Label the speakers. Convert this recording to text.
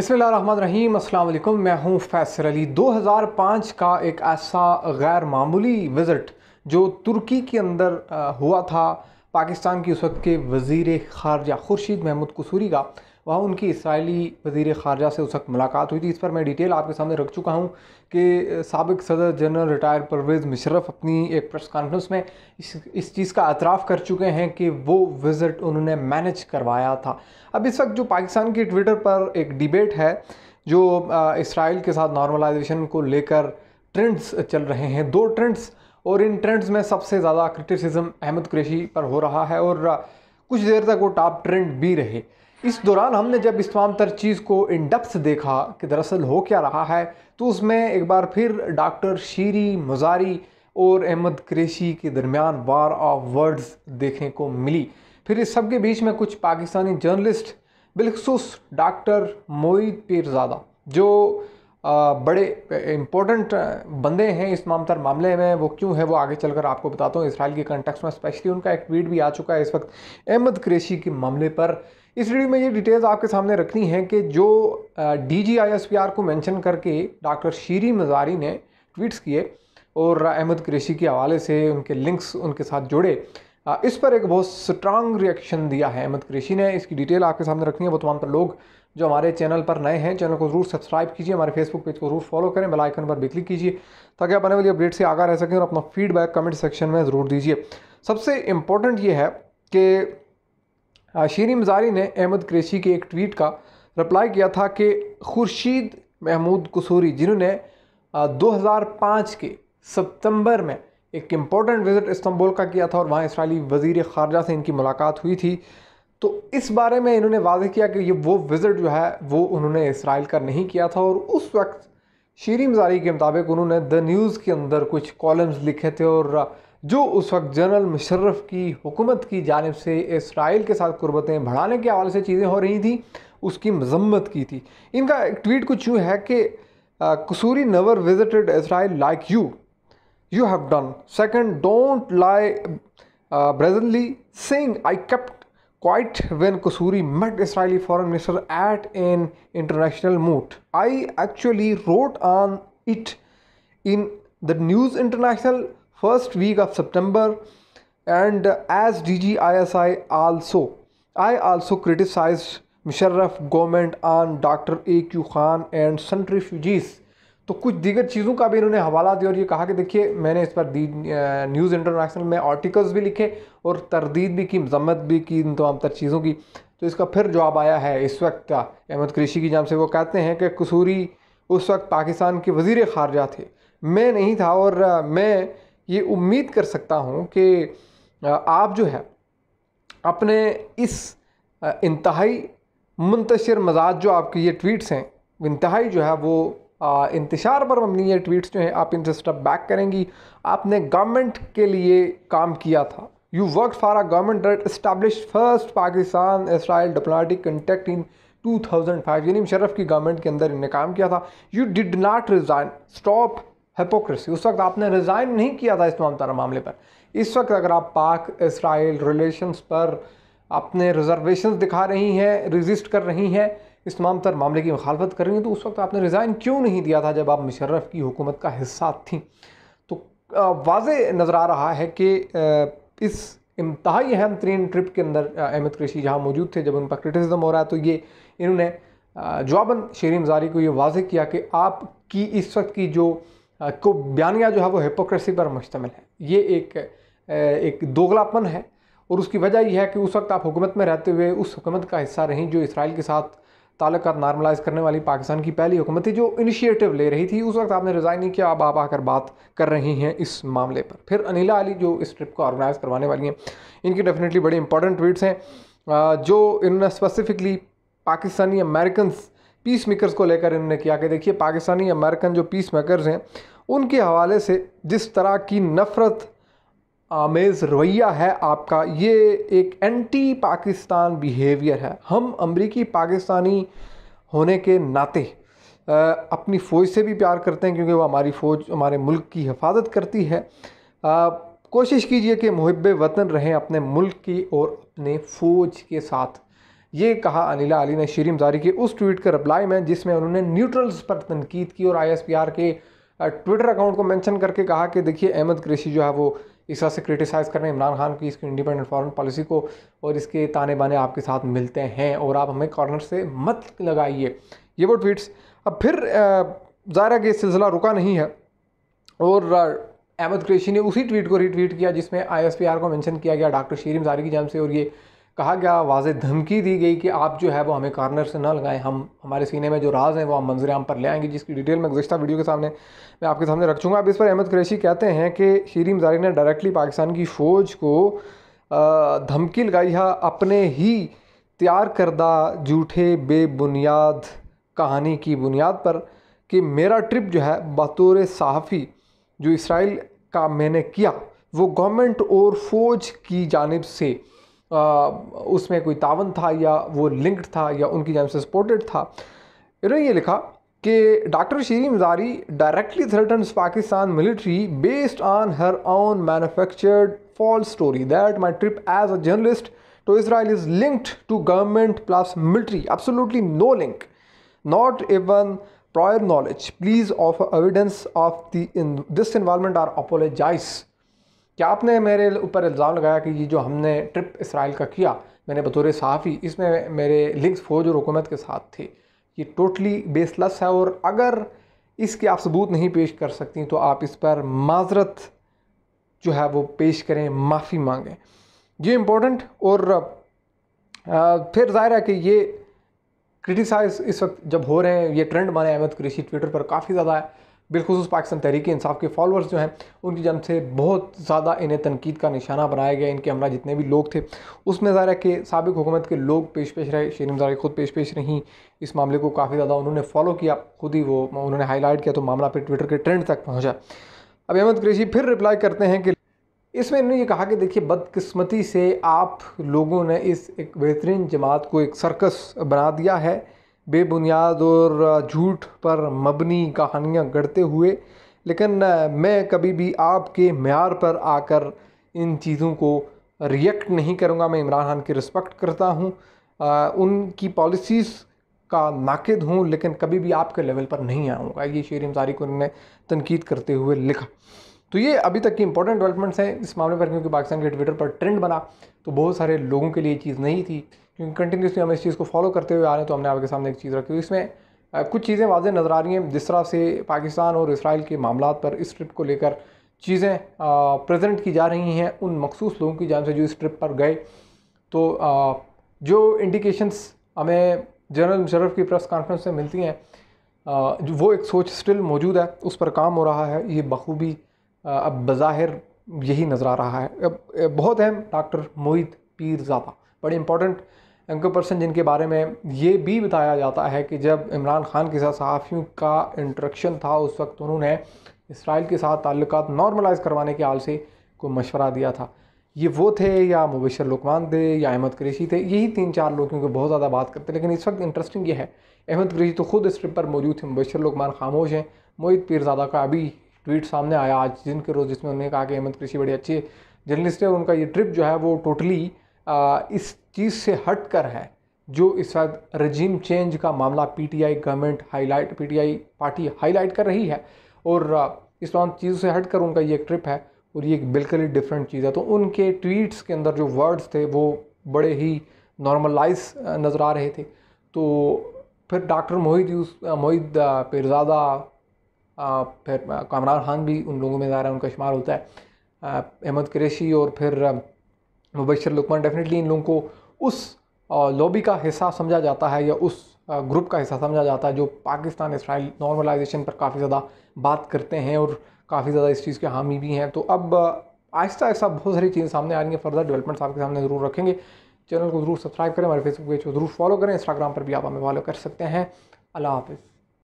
Speaker 1: अस्सलाम वालेकुम मैं हूं फैसर अली 2005 का एक ऐसा गैर मामूली विज़िट जो तुर्की के अंदर हुआ था पाकिस्तान की उस वक्त के वज़ी ख़ारजा खुर्शीद महमूद कसूरी का वहाँ उनकी इसराइली वजीर ख़ारजा से उस वक्त मुलाकात हुई थी इस पर मैं डिटेल आपके सामने रख चुका हूँ कि सबक सदर जनरल रिटायर परवेज़ मुशरफ अपनी एक प्रेस कॉन्फ्रेंस में इस इस चीज़ का अतराफ़ कर चुके हैं कि वो विज़िट उन्होंने मैनेज करवाया था अब इस वक्त जो पाकिस्तान की ट्विटर पर एक डिबेट है जो इसराइल के साथ नॉर्मलाइजेशन को लेकर ट्रेंड्स चल रहे हैं दो ट्रेंड्स और इन ट्रेंड्स में सबसे ज़्यादा क्रिटिसिज्म अहमद क्रेशी पर हो रहा है और कुछ देर तक वो टॉप ट्रेंड भी रहे इस दौरान हमने जब इस तमाम तर चीज़ को इन डेप्थ देखा कि दरअसल हो क्या रहा है तो उसमें एक बार फिर डॉक्टर शीरी मजारी और अहमद क्रेशी के दरमियान वार ऑफ वर्ड्स देखने को मिली फिर इस सब के बीच में कुछ पाकिस्तानी जर्नलिस्ट बिलखसूस डॉक्टर मोईद पीरजादा जो बड़े इम्पोर्टेंट बंदे हैं इस मामतर मामले में वो क्यों है वो आगे चलकर आपको बताता हूँ इसराइल के कंटेक्स में स्पेशली उनका एक ट्वीट भी आ चुका है इस वक्त अहमद क्रेशी के मामले पर इस वीडियो में ये डिटेल्स आपके सामने रखनी है कि जो D G I S P R को मैंशन करके डॉक्टर शीरी मजारी ने ट्वीट्स किए और अहमद क्रेशी के हवाले से उनके लिंक्स उनके साथ जुड़े इस पर एक बहुत स्ट्रांग रिएक्शन दिया है अहमद कृषि ने इसकी डिटेल आपके सामने रखनी है वो तमाम पर लोग जो हमारे चैनल पर नए हैं चैनल को जरूर सब्सक्राइब कीजिए हमारे फेसबुक पेज को जरूर फॉलो करें बेल आइकन पर भी क्लिक कीजिए ताकि आप आने वाली अपडेट से आगा रह सकें और अपना फीडबैक कमेंट सेक्शन में ज़रूर दीजिए सबसे इम्पोर्टेंट ये है कि शीरी मजारी ने अहमद कृषि के एक ट्वीट का रिप्लाई किया था कि खुर्शीद महमूद कसूरी जिन्होंने दो के सितंबर में एक इम्पॉर्टेंट विज़िट इस्तंबुल का किया था और वहाँ इसराइली वजीर ख़ारजा से इनकी मुलाकात हुई थी तो इस बारे में इन्होंने वाजे किया कि ये वो विज़िट जो है वो उन्होंने इसराइल का नहीं किया था और उस वक्त शीरी मजारी के मुताबिक उन्होंने द न्यूज़ के अंदर कुछ कॉलम्स लिखे थे और जो उस वक्त जनरल मुशर्रफ की हुकूमत की जानब से इसराइल के साथ कुर्बतें बढ़ाने के हवाले से चीज़ें हो रही थी उसकी मजम्मत की थी इनका एक ट्वीट कुछ यूँ है कि Kasuri never visited Israel like you you have done. Second, don't lie uh, brazenly saying I kept quiet when Kusuri met Israeli foreign minister at an international moot. I actually wrote on it in the News International first week of September and as DGISI also. I also criticized Musharraf government on Dr. A.Q. Khan and centrifuges तो कुछ दीगर चीज़ों का भी इन्होंने हवाला दिया और ये कहा कि देखिए मैंने इस पर दी न्यूज़ इंटरनेशनल में आर्टिकल्स भी लिखे और तरदीद भी की मजम्मत भी की इन तमाम तर चीज़ों की तो इसका फिर जवाब आया है इस वक्त का अहमद कृषि की जान से वो कहते हैं कि कसूरी उस वक्त पाकिस्तान के वजीर ख़ारजा थे मैं नहीं था और मैं ये उम्मीद कर सकता हूँ कि आप जो है अपने इस इंतहाई मुंतशर मजाज जो आपकी ये ट्वीट्स हैं इंतहाई जो है वो इंतशार पर मबनी ये ट्वीट्स जो हैं आप इनसे स्टेप बैक करेंगी आपने गवर्नमेंट के लिए काम किया था you work for a government that establish first Pakistan Israel diplomatic contact in 2005 यानी मुशरफ की गवर्नमेंट के अंदर इन्हें काम किया था you did not resign stop hypocrisy उस वक्त आपने रिज़ाइन नहीं किया था इस तमाम तरह मामले पर इस वक्त अगर आप पाक इसराइल रिलेशंस पर अपने रिजर्वेशंस दिखा रही हैं रजिस्ट कर रही हैं इस तमाम तर मामले की मुखालफत कर रही हैं तो उस वक्त आपने रिज़ाइन क्यों नहीं दिया था जब आप मुशर्रफ की हुकूमत का हिस्सा थी तो वाज नज़र आ रहा है कि इस इंतहाई अहम तरीन ट्रिप के अंदर अहमद कृषि जहाँ मौजूद थे जब उन पर क्रिटिसिज्म हो रहा है तो ये इन्होंने जवाबन शेरी मजारी को ये वाज किया कि आपकी इस वक्त की जो को बयानिया जो है वो हिपोक्रेसी पर मुश्तमिल है ये एक एक दोगलापन है और उसकी वजह यह है कि उस वक्त आप हुकूमत में रहते हुए उस हुकूमत का हिस्सा रहीं जो इसराइल के साथ ताल्लुक नॉर्मलाइज करने वाली पाकिस्तान की पहली हुकूमत थी जो इनिशिएटिव ले रही थी उस वक्त आपने रिज़ाइन नहीं किया अब आप आकर बात कर रही हैं इस मामले पर फिर अनिला अली जो इस ट्रिप को ऑर्गेनाइज़ करवाने वाली हैं इनकी डेफिनेटली बड़ी इंपॉर्टेंट ट्वीट्स हैं जो इन्होंने specifically Pakistani American peace makers को लेकर इन्होंने किया कि देखिए पाकिस्तानी अमेरिकन जो पीस मेकर्स हैं उनके हवाले से जिस तरह की नफ़रत आमेज़ रवैया है आपका ये एक एंटी पाकिस्तान बिहेवियर है हम अमरीकी पाकिस्तानी होने के नाते अपनी फ़ौज से भी प्यार करते हैं क्योंकि वो हमारी फ़ौज हमारे मुल्क की हिफाजत करती है कोशिश कीजिए कि मुहब वतन रहें अपने मुल्क की और अपने फ़ौज के साथ ये कहा अनिला अली ने शरीम जारी के उस ट्वीट का रिप्लाई में जिसमें उन्होंने न्यूट्रल्स पर तनकीद की और आई के ट्विटर अकाउंट को मेंशन करके कहा कि देखिए अहमद कृषि जो है वो इस तरह से क्रिटिसाइज़ कर रहे हैं इमरान खान की इसकी इंडिपेंडेंट फॉरन पॉलिसी को और इसके ताने बाने आपके साथ मिलते हैं और आप हमें कॉर्नर से मत लगाइए ये वो ट्वीट्स अब फिर ज़ाहिर है कि सिलसिला रुका नहीं है और अहमद क्रेशी ने उसी ट्वीट को रीट्वीट किया जिसमें आई को मैंशन किया गया डॉक्टर शेरम जारी की जान से और ये कहा गया वाज धमकी दी गई कि आप जो है वो हमें कार्नर से ना लगाएं हम हमारे सीने में जो राज हैं वो हम मंजर आम पर ले आएंगे जिसकी डिटेल मैं गुजशत वीडियो के सामने मैं आपके सामने रख चूँगा अब इस पर अहमद क्रेशी कहते हैं कि शीरी मजारी ने डायरेक्टली पाकिस्तान की फ़ौज को धमकी लगाई है हाँ, अपने ही तैयार करदा जूठे बेबुनियाद कहानी की बुनियाद पर कि मेरा ट्रिप जो है बतौर सहाफ़ी जो इसराइल का मैंने किया वो गवर्नमेंट और फ़ौज की जानब से उसमें कोई तावन था या वो लिंक्ड था या उनकी जान से सपोर्टेड था इन्होंने ये लिखा कि doctor Shireen Mazari directly threaten Pakistan military based on her on manufactured false story that my trip as a journalist to Israel is linked to government plus military absolutely no link not even prior knowledge please of evidence of the in this involvement are क्या आपने मेरे ऊपर इल्ज़ाम लगाया कि ये जो हमने ट्रिप इसराइल का किया मैंने बतौर सहाफ़ी इसमें मेरे लिंक्स फ़ौज और हुकूमत के साथ थे ये टोटली बेसलस है और अगर इसके आप सबूत नहीं पेश कर सकती तो आप इस पर माजरत जो है वो पेश करें माफ़ी मांगें ये इम्पोर्टेंट और फिर ज़ाहिर है कि ये क्रिटिसाइज़ इस वक्त जब हो रहे हैं ये ट्रेंड माने अहमद कुरेशी ट्विटर पर काफ़ी ज़्यादा है बिलखसूस पाकिस्तान तहरीक इंसाफ के फॉलोअर्स जो हैं उनकी जम से बहुत ज़्यादा इन्हें तनकीद का निशाना बनाया गया इनके हमारा जितने भी लोग थे उसमें ज़ाहिर है कि सबक हुकूमत के लोग पेश पेश रहे शेर ज़ाहिर खुद पेश पेश रहीं इस मामले को काफ़ी ज़्यादा उन्होंने फॉलो किया खुद ही वो उन्होंने हाईलाइट किया तो मामला फिर ट्विटर के ट्रेंड तक पहुँचा अब अहमद क्रेशी फिर रिप्लाई करते हैं कि इसमें इन्होंने ये कहा कि देखिए बदकस्मती से आप लोगों ने इस एक बेहतरीन जमात को एक सर्कस बना दिया है बेबुनियाद और झूठ पर मबनी कहानियाँ गढ़ते हुए लेकिन मैं कभी भी आपके मैार पर आकर इन चीज़ों को रिएक्ट नहीं करूँगा मैं इमरान खान की रिस्पेक्ट करता हूँ उनकी पॉलिसीज़ का नाक़द हूँ लेकिन कभी भी आपके लेवल पर नहीं आऊँगा ये शेर इमसारी को उन्होंने तनकीद करते हुए लिखा तो ये अभी तक की इंपॉर्टेंट डेवलपमेंट्स हैं इस मामले पर क्योंकि पाकिस्तान के ट्विटर पर ट्रेंड बना तो बहुत सारे लोगों के लिए चीज़ नहीं थी क्योंकि कंटिन्यूसली हम इस चीज़ को फॉलो करते हुए आ रहे हैं तो हमने आपके सामने एक चीज़ रखी इसमें कुछ चीज़ें वाजह नज़र आ रही हैं जिस तरह से पाकिस्तान और इसराइल के मामला पर इस ट्रिप को लेकर चीज़ें प्रेजेंट की जा रही हैं उन मखसूस लोगों की जान से जो इस ट्रिप पर गए तो आ, जो इंडिकेशंस हमें जनरल मुशरफ की प्रेस कॉन्फ्रेंस में मिलती हैं वो एक सोच स्टिल मौजूद है उस पर काम हो रहा है ये बखूबी अब बज़ाहिर यही नज़र आ रहा है बहुत अहम डॉक्टर मोहित पीरजादा बड़े इंपॉर्टेंट एंकर पर्सन जिनके बारे में ये भी बताया जाता है कि जब इमरान खान के साथ सहाफ़ियों का इंट्रक्शन था उस वक्त उन्होंने इसराइल के साथ ताल्लुक नॉर्मलाइज करवाने के हाल से को मशवरा दिया था ये वो थे या मुबशर लुकमान थे या अहमद क्रेशी थे यही तीन चार लोग क्योंकि बहुत ज़्यादा बात करते लेकिन इस वक्त इंटरेस्टिंग ये है अहमद क्रेशी तो खुद इस ट्रिप पर मौजूद थे मुबशर लुकमान खामोश हैं मोहित पीरजादा का अभी ट्वीट सामने आया आज दिन के रोज़ जिसमें उन्होंने कहा कि हेमंत कृषि बड़ी अच्छी जर्नलिस्ट है उनका ये ट्रिप जो है वो टोटली इस चीज़ से हट कर है जो इस वक्त रजीम चेंज का मामला PTI government highlight PTI party highlight कर रही है और इस तमाम चीज़ों से हट कर उनका ये एक ट्रिप है और ये एक बिल्कुल ही डिफरेंट चीज़ है तो उनके ट्वीट्स के अंदर जो वर्ड्स थे वो बड़े ही नॉर्मलाइज नज़र आ रहे थे तो फिर डॉक्टर मोहित मोहित पीरजादा फिर कामरान खान भी उन लोगों में जा रहा है उनका शुमार होता है अहमद क्रेशी और फिर मुबशर लुकमान डेफिनेटली इन लोगों को उस लॉबी का हिस्सा समझा जाता है या उस ग्रुप का हिस्सा समझा जाता है जो पाकिस्तान इसराइल नॉर्मलाइजेशन पर काफ़ी ज़्यादा बात करते हैं और काफ़ी ज़्यादा इस चीज़ के हामी भी हैं तो अब आहिस्ता आहिस्ता बहुत सारी चीज़ें सामने आ रही हैं फर्दर डेवलपमेंट्स आपके सामने ज़रूर रखेंगे चैनल को ज़रूर सब्सक्राइब करें हमारे फेसबुक पेज को ज़रूर फॉलो करें इंस्टाग्राम पर भी आप हमें फॉलो कर सकते हैं अल्लाह हाफिज़